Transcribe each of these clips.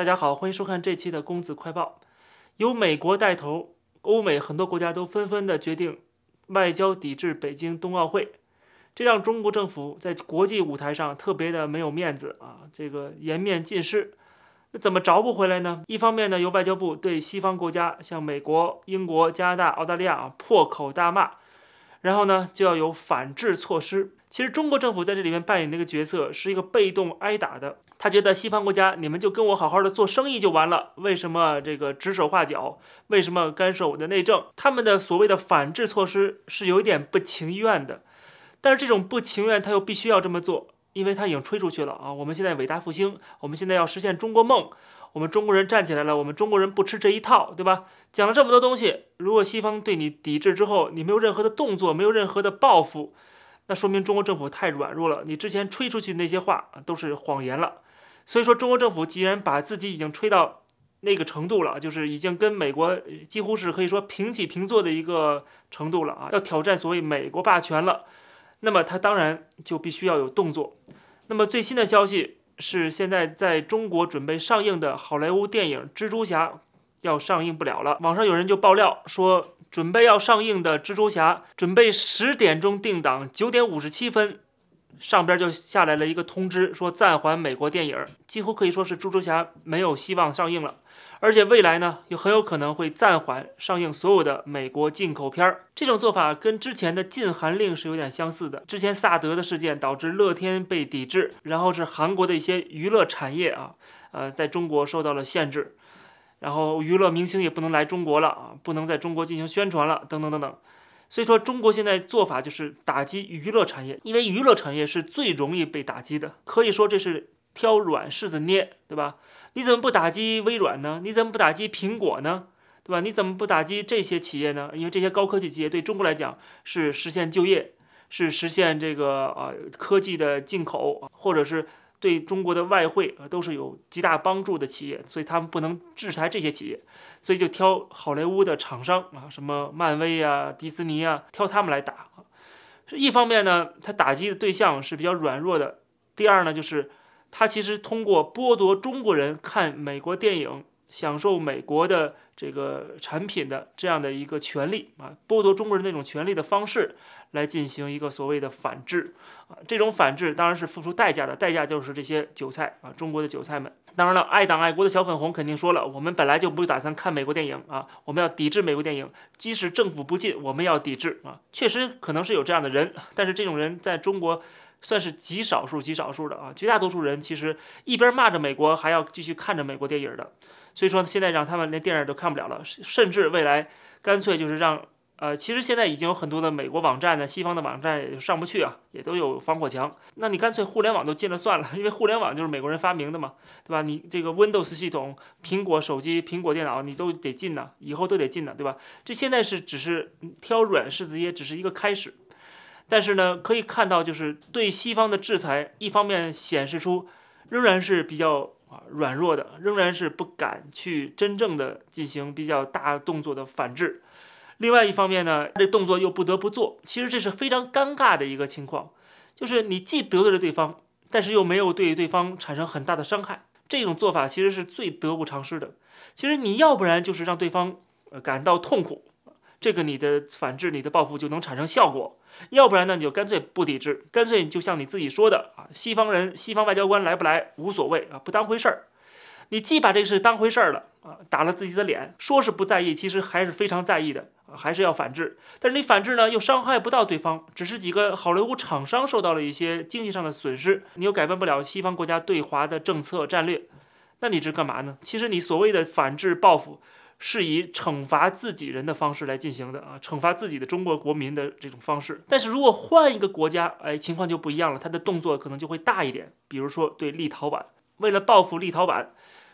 大家好，欢迎收看这期的《公子快报》。由美国带头，欧美很多国家都纷纷的决定外交抵制北京冬奥会，这让中国政府在国际舞台上特别的没有面子啊，这个颜面尽失。那怎么着不回来呢？一方面呢，由外交部对西方国家像美国、英国、加拿大、澳大利亚啊破口大骂，然后呢就要有反制措施。其实中国政府在这里面扮演那个角色是一个被动挨打的。他觉得西方国家，你们就跟我好好的做生意就完了，为什么这个指手画脚？为什么干涉我的内政？他们的所谓的反制措施是有一点不情愿的，但是这种不情愿他又必须要这么做，因为他已经吹出去了啊！我们现在伟大复兴，我们现在要实现中国梦，我们中国人站起来了，我们中国人不吃这一套，对吧？讲了这么多东西，如果西方对你抵制之后，你没有任何的动作，没有任何的报复，那说明中国政府太软弱了，你之前吹出去那些话都是谎言了。所以说，中国政府既然把自己已经吹到那个程度了，就是已经跟美国几乎是可以说平起平坐的一个程度了啊，要挑战所谓美国霸权了，那么他当然就必须要有动作。那么最新的消息是，现在在中国准备上映的好莱坞电影《蜘蛛侠》要上映不了了。网上有人就爆料说，准备要上映的《蜘蛛侠》准备十点钟定档九点五十七分。上边就下来了一个通知，说暂缓美国电影，几乎可以说是《猪猪侠》没有希望上映了。而且未来呢，也很有可能会暂缓上映所有的美国进口片儿。这种做法跟之前的禁韩令是有点相似的。之前萨德的事件导致乐天被抵制，然后是韩国的一些娱乐产业啊，呃，在中国受到了限制，然后娱乐明星也不能来中国了啊，不能在中国进行宣传了，等等等等。所以说，中国现在做法就是打击娱乐产业，因为娱乐产业是最容易被打击的。可以说这是挑软柿子捏，对吧？你怎么不打击微软呢？你怎么不打击苹果呢？对吧？你怎么不打击这些企业呢？因为这些高科技企业对中国来讲是实现就业，是实现这个啊科技的进口，或者是。对中国的外汇啊都是有极大帮助的企业，所以他们不能制裁这些企业，所以就挑好莱坞的厂商啊，什么漫威啊、迪斯尼啊，挑他们来打。是一方面呢，他打击的对象是比较软弱的；第二呢，就是他其实通过剥夺中国人看美国电影。享受美国的这个产品的这样的一个权利啊，剥夺中国人那种权利的方式来进行一个所谓的反制啊，这种反制当然是付出代价的，代价就是这些韭菜啊，中国的韭菜们。当然了，爱党爱国的小粉红肯定说了，我们本来就不打算看美国电影啊，我们要抵制美国电影，即使政府不禁，我们要抵制啊。确实可能是有这样的人，但是这种人在中国算是极少数、极少数的啊，绝大多数人其实一边骂着美国，还要继续看着美国电影的。所以说现在让他们连电影都看不了了，甚至未来干脆就是让呃，其实现在已经有很多的美国网站呢，西方的网站也上不去啊，也都有防火墙。那你干脆互联网都禁了算了，因为互联网就是美国人发明的嘛，对吧？你这个 Windows 系统、苹果手机、苹果电脑，你都得禁呢，以后都得禁呢，对吧？这现在是只是挑软柿子，也只是一个开始。但是呢，可以看到就是对西方的制裁，一方面显示出仍然是比较。啊，软弱的仍然是不敢去真正的进行比较大动作的反制。另外一方面呢，这动作又不得不做，其实这是非常尴尬的一个情况，就是你既得罪了对方，但是又没有对对方产生很大的伤害。这种做法其实是最得不偿失的。其实你要不然就是让对方感到痛苦，这个你的反制、你的报复就能产生效果。要不然呢，你就干脆不抵制，干脆就像你自己说的啊，西方人、西方外交官来不来无所谓啊，不当回事儿。你既把这个事当回事儿了啊，打了自己的脸，说是不在意，其实还是非常在意的啊，还是要反制。但是你反制呢，又伤害不到对方，只是几个好莱坞厂商受到了一些经济上的损失，你又改变不了西方国家对华的政策战略，那你这干嘛呢？其实你所谓的反制报复。是以惩罚自己人的方式来进行的啊，惩罚自己的中国国民的这种方式。但是如果换一个国家，哎，情况就不一样了，他的动作可能就会大一点。比如说对立陶宛，为了报复立陶宛，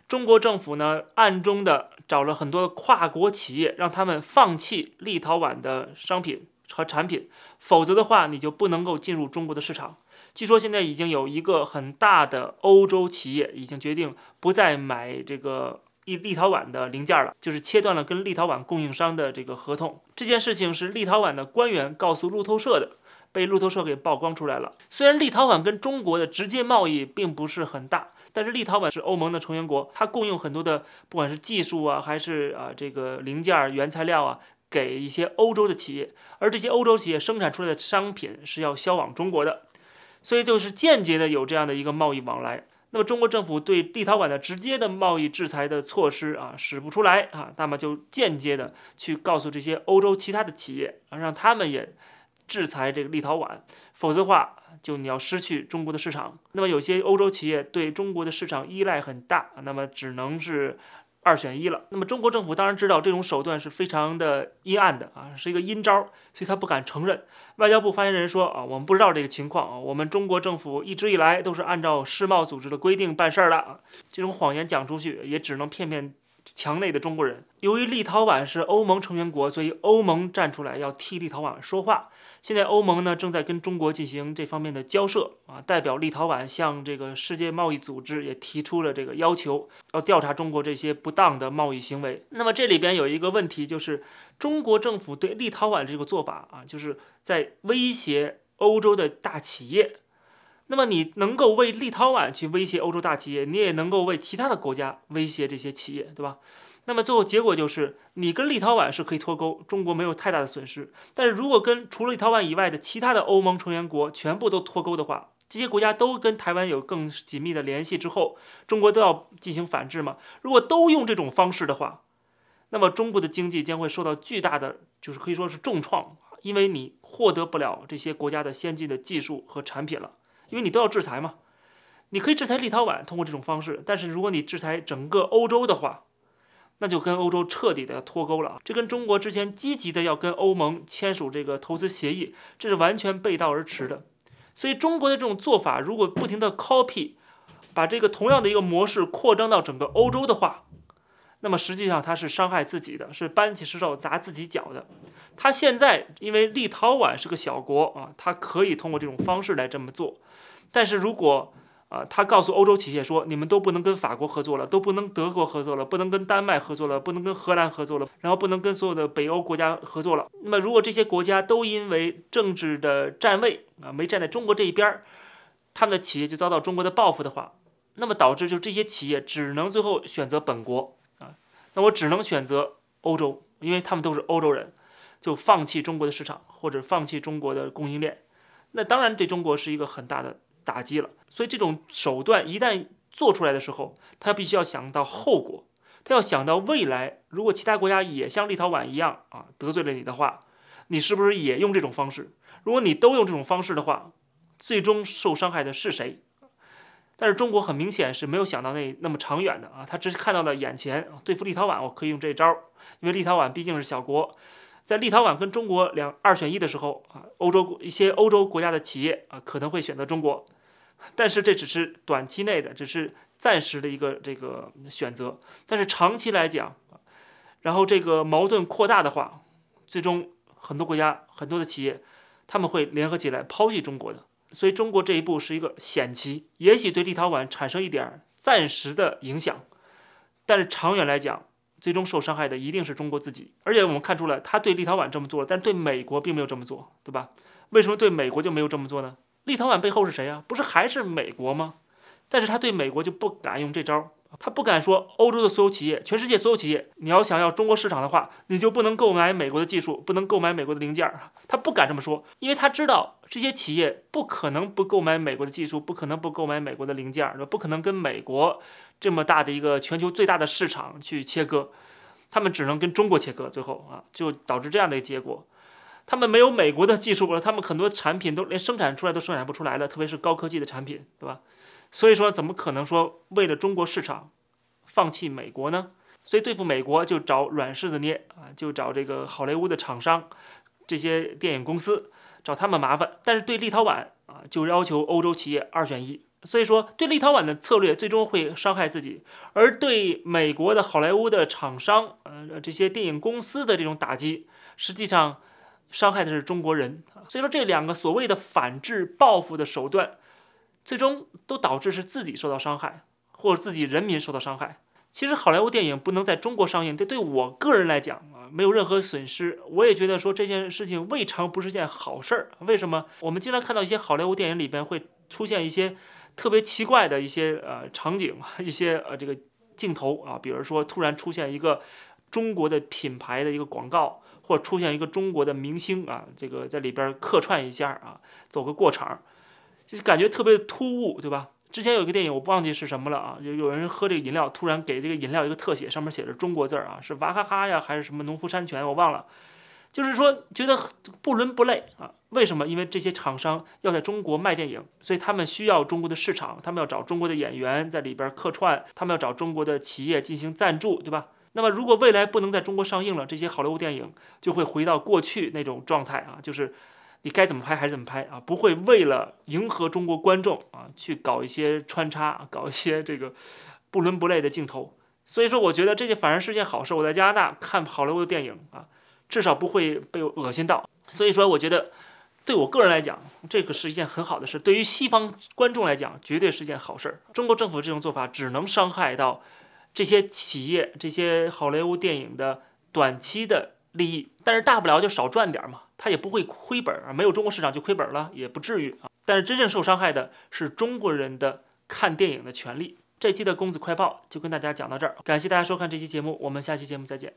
中国政府呢暗中的找了很多跨国企业，让他们放弃立陶宛的商品和产品，否则的话你就不能够进入中国的市场。据说现在已经有一个很大的欧洲企业已经决定不再买这个。立立陶宛的零件了，就是切断了跟立陶宛供应商的这个合同。这件事情是立陶宛的官员告诉路透社的，被路透社给曝光出来了。虽然立陶宛跟中国的直接贸易并不是很大，但是立陶宛是欧盟的成员国，它供应很多的不管是技术啊，还是啊这个零件、原材料啊，给一些欧洲的企业，而这些欧洲企业生产出来的商品是要销往中国的，所以就是间接的有这样的一个贸易往来。那么中国政府对立陶宛的直接的贸易制裁的措施啊使不出来啊，那么就间接的去告诉这些欧洲其他的企业啊，让他们也制裁这个立陶宛，否则的话就你要失去中国的市场。那么有些欧洲企业对中国的市场依赖很大，那么只能是。二选一了，那么中国政府当然知道这种手段是非常的阴暗的啊，是一个阴招，所以他不敢承认。外交部发言人说啊，我们不知道这个情况啊，我们中国政府一直以来都是按照世贸组织的规定办事儿的，啊，这种谎言讲出去也只能骗骗墙内的中国人，由于立陶宛是欧盟成员国，所以欧盟站出来要替立陶宛说话。现在欧盟呢正在跟中国进行这方面的交涉啊，代表立陶宛向这个世界贸易组织也提出了这个要求，要调查中国这些不当的贸易行为。那么这里边有一个问题，就是中国政府对立陶宛这个做法啊，就是在威胁欧洲的大企业。那么你能够为立陶宛去威胁欧洲大企业，你也能够为其他的国家威胁这些企业，对吧？那么最后结果就是，你跟立陶宛是可以脱钩，中国没有太大的损失。但是如果跟除了立陶宛以外的其他的欧盟成员国全部都脱钩的话，这些国家都跟台湾有更紧密的联系之后，中国都要进行反制嘛？如果都用这种方式的话，那么中国的经济将会受到巨大的，就是可以说是重创，因为你获得不了这些国家的先进的技术和产品了。因为你都要制裁嘛，你可以制裁立陶宛通过这种方式，但是如果你制裁整个欧洲的话，那就跟欧洲彻底的脱钩了。这跟中国之前积极的要跟欧盟签署这个投资协议，这是完全背道而驰的。所以中国的这种做法，如果不停的 copy，把这个同样的一个模式扩张到整个欧洲的话。那么实际上他是伤害自己的，是搬起石头砸自己脚的。他现在因为立陶宛是个小国啊，他可以通过这种方式来这么做。但是如果啊，他告诉欧洲企业说，你们都不能跟法国合作了，都不能德国合作了，不能跟丹麦合作了，不能跟荷兰合作了，然后不能跟所有的北欧国家合作了。那么如果这些国家都因为政治的站位啊，没站在中国这一边儿，他们的企业就遭到中国的报复的话，那么导致就这些企业只能最后选择本国。那我只能选择欧洲，因为他们都是欧洲人，就放弃中国的市场或者放弃中国的供应链。那当然对中国是一个很大的打击了。所以这种手段一旦做出来的时候，他必须要想到后果，他要想到未来，如果其他国家也像立陶宛一样啊得罪了你的话，你是不是也用这种方式？如果你都用这种方式的话，最终受伤害的是谁？但是中国很明显是没有想到那那么长远的啊，他只是看到了眼前啊，对付立陶宛我可以用这招儿，因为立陶宛毕竟是小国，在立陶宛跟中国两二选一的时候啊，欧洲一些欧洲国家的企业啊可能会选择中国，但是这只是短期内的，只是暂时的一个这个选择，但是长期来讲，然后这个矛盾扩大的话，最终很多国家很多的企业他们会联合起来抛弃中国的。所以中国这一步是一个险棋，也许对立陶宛产生一点暂时的影响，但是长远来讲，最终受伤害的一定是中国自己。而且我们看出来，他对立陶宛这么做，但对美国并没有这么做，对吧？为什么对美国就没有这么做呢？立陶宛背后是谁呀？不是还是美国吗？但是他对美国就不敢用这招。他不敢说欧洲的所有企业，全世界所有企业，你要想要中国市场的话，你就不能购买美国的技术，不能购买美国的零件。他不敢这么说，因为他知道这些企业不可能不购买美国的技术，不可能不购买美国的零件，儿，不可能跟美国这么大的一个全球最大的市场去切割，他们只能跟中国切割。最后啊，就导致这样的一个结果，他们没有美国的技术了，他们很多产品都连生产出来都生产不出来了，特别是高科技的产品，对吧？所以说，怎么可能说为了中国市场，放弃美国呢？所以对付美国就找软柿子捏啊，就找这个好莱坞的厂商、这些电影公司找他们麻烦。但是对立陶宛啊，就要求欧洲企业二选一。所以说，对立陶宛的策略最终会伤害自己，而对美国的好莱坞的厂商、呃这些电影公司的这种打击，实际上伤害的是中国人。所以说，这两个所谓的反制报复的手段。最终都导致是自己受到伤害，或者自己人民受到伤害。其实好莱坞电影不能在中国上映，这对我个人来讲啊，没有任何损失。我也觉得说这件事情未尝不是件好事儿。为什么？我们经常看到一些好莱坞电影里边会出现一些特别奇怪的一些呃场景，一些呃这个镜头啊，比如说突然出现一个中国的品牌的一个广告，或出现一个中国的明星啊，这个在里边客串一下啊，走个过场。就是感觉特别突兀，对吧？之前有一个电影，我忘记是什么了啊。有有人喝这个饮料，突然给这个饮料一个特写，上面写着中国字儿啊，是娃哈哈呀，还是什么农夫山泉？我忘了。就是说，觉得不伦不类啊。为什么？因为这些厂商要在中国卖电影，所以他们需要中国的市场，他们要找中国的演员在里边客串，他们要找中国的企业进行赞助，对吧？那么，如果未来不能在中国上映了，这些好莱坞电影就会回到过去那种状态啊，就是。你该怎么拍还是怎么拍啊，不会为了迎合中国观众啊，去搞一些穿插，搞一些这个不伦不类的镜头。所以说，我觉得这个反而是件好事。我在加拿大看好莱坞的电影啊，至少不会被恶心到。所以说，我觉得对我个人来讲，这个是一件很好的事。对于西方观众来讲，绝对是件好事儿。中国政府这种做法只能伤害到这些企业、这些好莱坞电影的短期的利益，但是大不了就少赚点嘛。他也不会亏本儿啊，没有中国市场就亏本儿了，也不至于啊。但是真正受伤害的是中国人的看电影的权利。这期的《公子快报》就跟大家讲到这儿，感谢大家收看这期节目，我们下期节目再见。